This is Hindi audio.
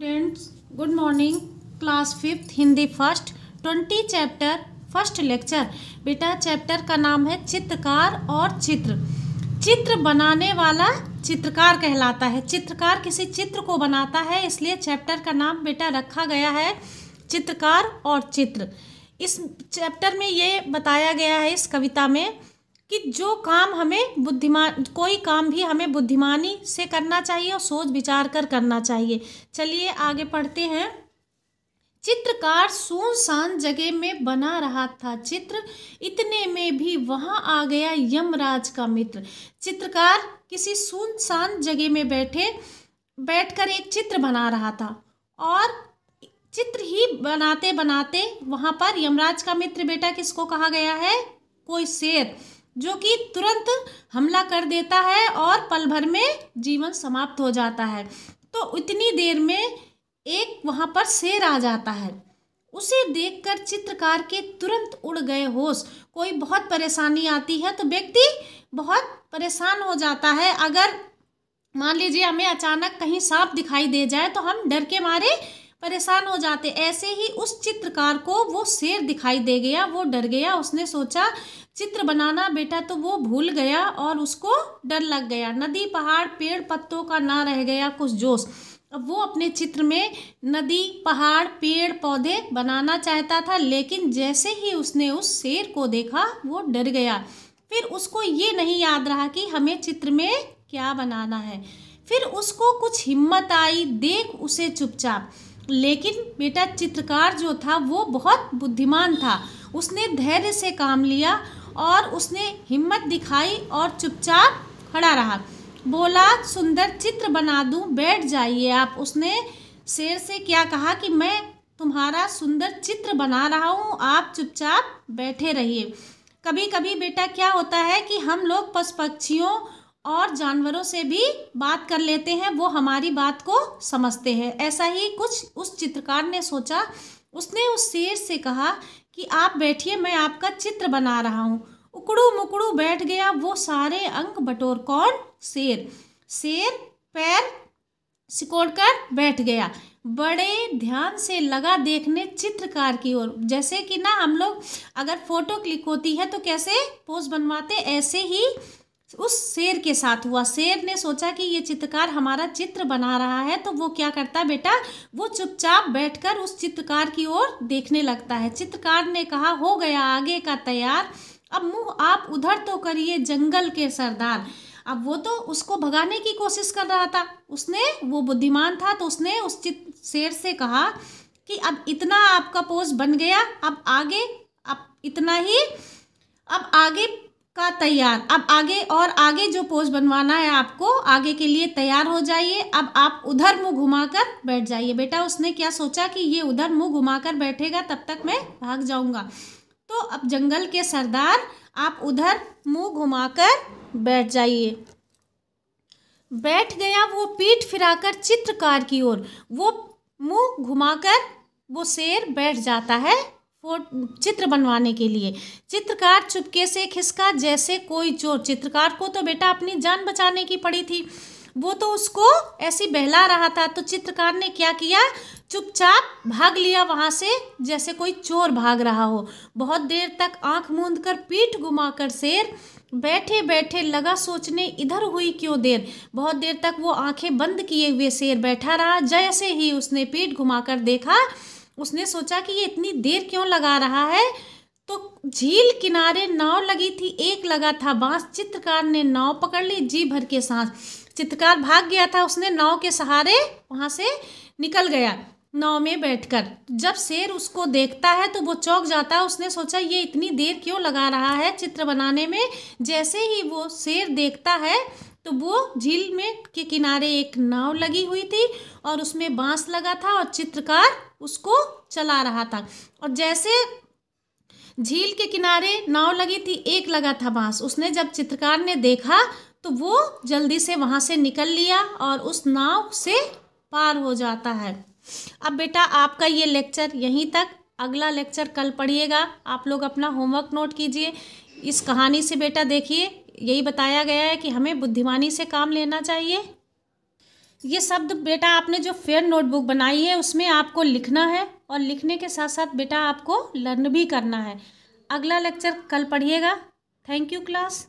students good morning class fifth Hindi first twenty chapter first lecture बेटा चैप्टर का नाम है चित्रकार और चित्र चित्र बनाने वाला चित्रकार कहलाता है चित्रकार किसी चित्र को बनाता है इसलिए चैप्टर का नाम बेटा रखा गया है चित्रकार और चित्र इस चैप्टर में ये बताया गया है इस कविता में कि जो काम हमें बुद्धिमान कोई काम भी हमें बुद्धिमानी से करना चाहिए और सोच विचार कर करना चाहिए चलिए आगे पढ़ते हैं चित्रकार सुनसान जगह में बना रहा था चित्र इतने में भी वहां आ गया यमराज का मित्र चित्रकार किसी सुनसान जगह में बैठे बैठकर एक चित्र बना रहा था और चित्र ही बनाते बनाते वहां पर यमराज का मित्र बेटा किसको कहा गया है कोई शेर जो कि तुरंत हमला कर देता है और पल भर में जीवन समाप्त हो जाता है तो इतनी देर में एक वहाँ पर शेर आ जाता है उसे देखकर चित्रकार के तुरंत उड़ गए होश कोई बहुत परेशानी आती है तो व्यक्ति बहुत परेशान हो जाता है अगर मान लीजिए हमें अचानक कहीं सांप दिखाई दे जाए तो हम डर के मारे परेशान हो जाते ऐसे ही उस चित्रकार को वो शेर दिखाई दे गया वो डर गया उसने सोचा चित्र बनाना बेटा तो वो भूल गया और उसको डर लग गया नदी पहाड़ पेड़ पत्तों का ना रह गया कुछ जोश अब वो अपने चित्र में नदी पहाड़ पेड़ पौधे बनाना चाहता था लेकिन जैसे ही उसने उस शेर को देखा वो डर गया फिर उसको ये नहीं याद रहा कि हमें चित्र में क्या बनाना है फिर उसको कुछ हिम्मत आई देख उसे चुपचाप लेकिन बेटा चित्रकार जो था वो बहुत बुद्धिमान था उसने धैर्य से काम लिया और उसने हिम्मत दिखाई और चुपचाप खड़ा रहा बोला सुंदर चित्र बना दूं बैठ जाइए आप उसने शेर से क्या कहा कि मैं तुम्हारा सुंदर चित्र बना रहा हूँ आप चुपचाप बैठे रहिए कभी कभी बेटा क्या होता है कि हम लोग पशु पक्षियों और जानवरों से भी बात कर लेते हैं वो हमारी बात को समझते हैं ऐसा ही कुछ उस चित्रकार ने सोचा उसने उस शेर से कहा कि आप बैठिए मैं आपका चित्र बना रहा हूँ उकड़ू मुकड़ू बैठ गया वो सारे अंक बटोर कौन शेर शेर पैर सिकोड़ कर बैठ गया बड़े ध्यान से लगा देखने चित्रकार की ओर जैसे कि ना हम लोग अगर फोटो क्लिक होती है तो कैसे पोज बनवाते ऐसे ही उस शेर के साथ हुआ शेर ने सोचा कि ये चित्रकार हमारा चित्र बना रहा है तो वो क्या करता है बेटा वो चुपचाप बैठकर उस चित्रकार की ओर देखने लगता है चित्रकार ने कहा हो गया आगे का तैयार अब मुंह आप उधर तो करिए जंगल के सरदार अब वो तो उसको भगाने की कोशिश कर रहा था उसने वो बुद्धिमान था तो उसने उस चित्र शेर से कहा कि अब इतना आपका पोज बन गया अब आगे अब इतना ही अब आगे का तैयार अब आगे और आगे जो पोज बनवाना है आपको आगे के लिए तैयार हो जाइए अब आप उधर मुंह घुमाकर बैठ जाइए बेटा उसने क्या सोचा कि ये उधर मुंह घुमाकर बैठेगा तब तक मैं भाग जाऊंगा तो अब जंगल के सरदार आप उधर मुंह घुमाकर बैठ जाइए बैठ गया वो पीठ फिराकर चित्रकार की ओर वो मुंह घुमाकर वो शेर बैठ जाता है फोट चित्र बनवाने के लिए चित्रकार चुपके से खिसका जैसे कोई चोर चित्रकार को तो बेटा अपनी जान बचाने की पड़ी थी वो तो उसको ऐसी बहला रहा था तो चित्रकार ने क्या किया चुपचाप भाग लिया वहाँ से जैसे कोई चोर भाग रहा हो बहुत देर तक आंख मूंद कर पीठ घुमाकर शेर बैठे बैठे लगा सोचने इधर हुई क्यों देर बहुत देर तक वो आंखें बंद किए हुए शेर बैठा रहा जैसे ही उसने पीठ घुमाकर देखा उसने सोचा कि ये इतनी देर क्यों लगा रहा है तो झील किनारे नाव लगी थी एक लगा था बांस चित्रकार ने नाव पकड़ ली जी भर के सांस चित्रकार भाग गया था उसने नाव के सहारे वहाँ से निकल गया नाव में बैठकर जब शेर उसको देखता है तो वो चौक जाता है उसने सोचा ये इतनी देर क्यों लगा रहा है चित्र बनाने में जैसे ही वो शेर देखता है तो वो झील में के किनारे एक नाव लगी हुई थी और उसमें बांस लगा था और चित्रकार उसको चला रहा था और जैसे झील के किनारे नाव लगी थी एक लगा था बांस उसने जब चित्रकार ने देखा तो वो जल्दी से वहाँ से निकल लिया और उस नाव से पार हो जाता है अब बेटा आपका ये लेक्चर यहीं तक अगला लेक्चर कल पढ़िएगा आप लोग अपना होमवर्क नोट कीजिए इस कहानी से बेटा देखिए यही बताया गया है कि हमें बुद्धिमानी से काम लेना चाहिए ये शब्द बेटा आपने जो फेयर नोटबुक बनाई है उसमें आपको लिखना है और लिखने के साथ साथ बेटा आपको लर्न भी करना है अगला लेक्चर कल पढ़िएगा थैंक यू क्लास